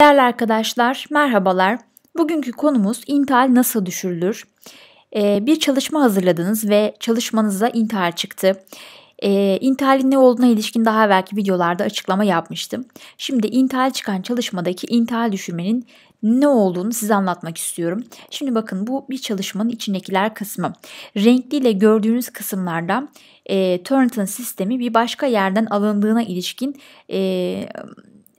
Değerli arkadaşlar, merhabalar. Bugünkü konumuz intihal nasıl düşürülür? Ee, bir çalışma hazırladınız ve çalışmanıza intihal çıktı. Ee, intihalin ne olduğuna ilişkin daha evvelki videolarda açıklama yapmıştım. Şimdi intihal çıkan çalışmadaki intihal düşürmenin ne olduğunu size anlatmak istiyorum. Şimdi bakın bu bir çalışmanın içindekiler kısmı. Renkliyle gördüğünüz kısımlarda e, Turnitin sistemi bir başka yerden alındığına ilişkin e,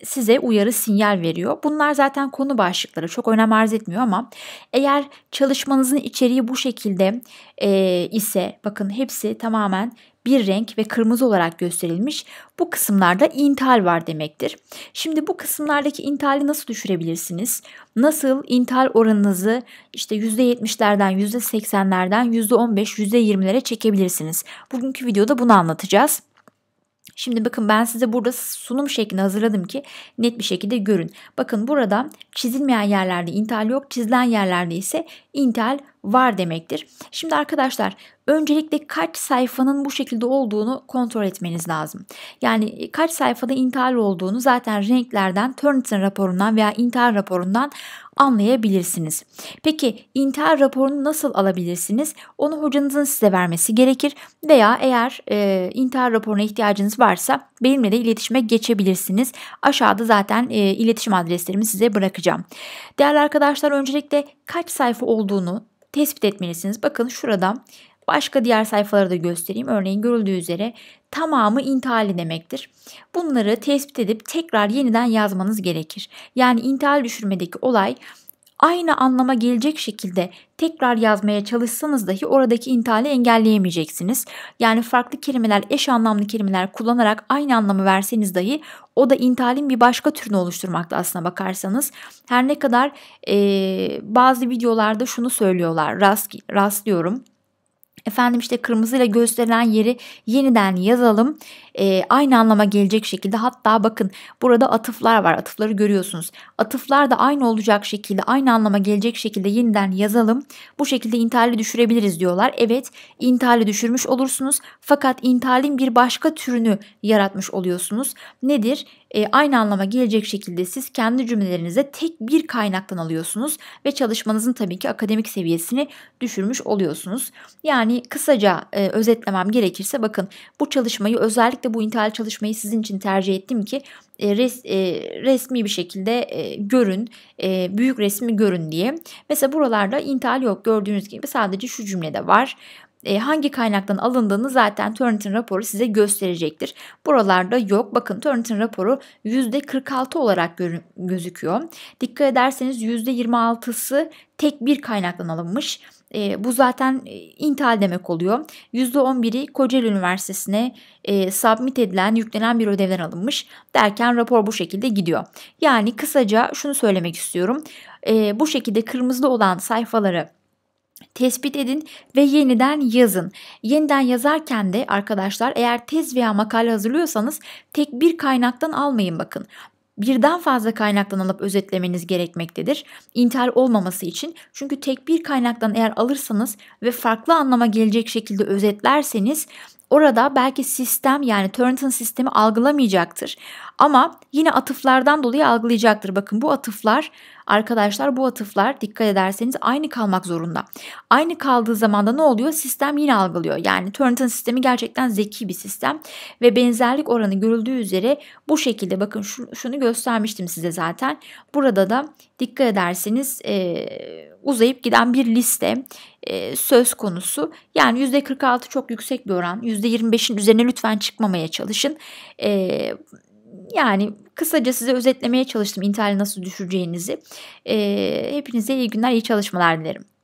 size uyarı sinyal veriyor. Bunlar zaten konu başlıkları çok önem arz etmiyor ama eğer çalışmanızın içeriği bu şekilde e, ise bakın hepsi tamamen bir renk ve kırmızı olarak gösterilmiş. Bu kısımlarda intihal var demektir. Şimdi bu kısımlardaki intihali nasıl düşürebilirsiniz? Nasıl intihal oranınızı işte %70'lerden, %80'lerden %15, %20'lere çekebilirsiniz? Bugünkü videoda bunu anlatacağız. Şimdi bakın ben size burada sunum şeklinde hazırladım ki net bir şekilde görün. Bakın burada çizilmeyen yerlerde intihal yok. Çizilen yerlerde ise intihal var demektir. Şimdi arkadaşlar öncelikle kaç sayfanın bu şekilde olduğunu kontrol etmeniz lazım. Yani e, kaç sayfada intihar olduğunu zaten renklerden Turnitin raporundan veya intihar raporundan anlayabilirsiniz. Peki intihar raporunu nasıl alabilirsiniz? Onu hocanızın size vermesi gerekir veya eğer e, intihar raporuna ihtiyacınız varsa benimle de iletişime geçebilirsiniz. Aşağıda zaten e, iletişim adreslerimi size bırakacağım. Değerli arkadaşlar öncelikle kaç sayfa olduğunu tespit etmelisiniz. Bakın şurada başka diğer sayfaları da göstereyim. Örneğin görüldüğü üzere tamamı intihali demektir. Bunları tespit edip tekrar yeniden yazmanız gerekir. Yani intihal düşürmedeki olay aynı anlama gelecek şekilde tekrar yazmaya çalışsanız dahi oradaki intihali engelleyemeyeceksiniz. Yani farklı kelimeler, eş anlamlı kelimeler kullanarak aynı anlamı verseniz dahi o da intihalin bir başka türünü oluşturmakta aslına bakarsanız. Her ne kadar e, bazı videolarda şunu söylüyorlar, rast, rastlıyorum. Efendim işte kırmızıyla gösterilen yeri yeniden yazalım e, aynı anlama gelecek şekilde hatta bakın burada atıflar var atıfları görüyorsunuz. Atıflar da aynı olacak şekilde aynı anlama gelecek şekilde yeniden yazalım. Bu şekilde intihali düşürebiliriz diyorlar. Evet intihali düşürmüş olursunuz fakat intihalin bir başka türünü yaratmış oluyorsunuz. Nedir? E, aynı anlama gelecek şekilde siz kendi cümlelerinize tek bir kaynaktan alıyorsunuz ve çalışmanızın tabii ki akademik seviyesini düşürmüş oluyorsunuz. Yani kısaca e, özetlemem gerekirse bakın bu çalışmayı özellikle özellikle bu intihal çalışmayı sizin için tercih ettim ki e, res, e, resmi bir şekilde e, görün, büyük resmi görün diye. Mesela buralarda intihal yok gördüğünüz gibi sadece şu cümlede var hangi kaynaktan alındığını zaten Turnitin raporu size gösterecektir. Buralarda yok. Bakın Turnitin raporu %46 olarak gözüküyor. Dikkat ederseniz %26'sı tek bir kaynaktan alınmış. E, bu zaten e, intihal demek oluyor. %11'i Kocaeli Üniversitesi'ne e, submit edilen, yüklenen bir ödevden alınmış derken rapor bu şekilde gidiyor. Yani kısaca şunu söylemek istiyorum. E, bu şekilde kırmızı olan sayfaları tespit edin ve yeniden yazın. Yeniden yazarken de arkadaşlar eğer tez veya makale hazırlıyorsanız tek bir kaynaktan almayın bakın birden fazla kaynaktan alıp özetlemeniz gerekmektedir. İntihar olmaması için çünkü tek bir kaynaktan eğer alırsanız ve farklı anlama gelecek şekilde özetlerseniz orada belki sistem yani Turnitin sistemi algılamayacaktır. Ama yine atıflardan dolayı algılayacaktır. Bakın bu atıflar Arkadaşlar bu atıflar dikkat ederseniz aynı kalmak zorunda. Aynı kaldığı zaman da ne oluyor? Sistem yine algılıyor. Yani Turnitin sistemi gerçekten zeki bir sistem ve benzerlik oranı görüldüğü üzere bu şekilde bakın şunu göstermiştim size zaten. Burada da dikkat ederseniz e, uzayıp giden bir liste e, söz konusu. Yani %46 çok yüksek bir oran. %25'in üzerine lütfen çıkmamaya çalışın. E, yani kısaca size özetlemeye çalıştım intihali nasıl düşüreceğinizi. E, hepinize iyi günler, iyi çalışmalar dilerim.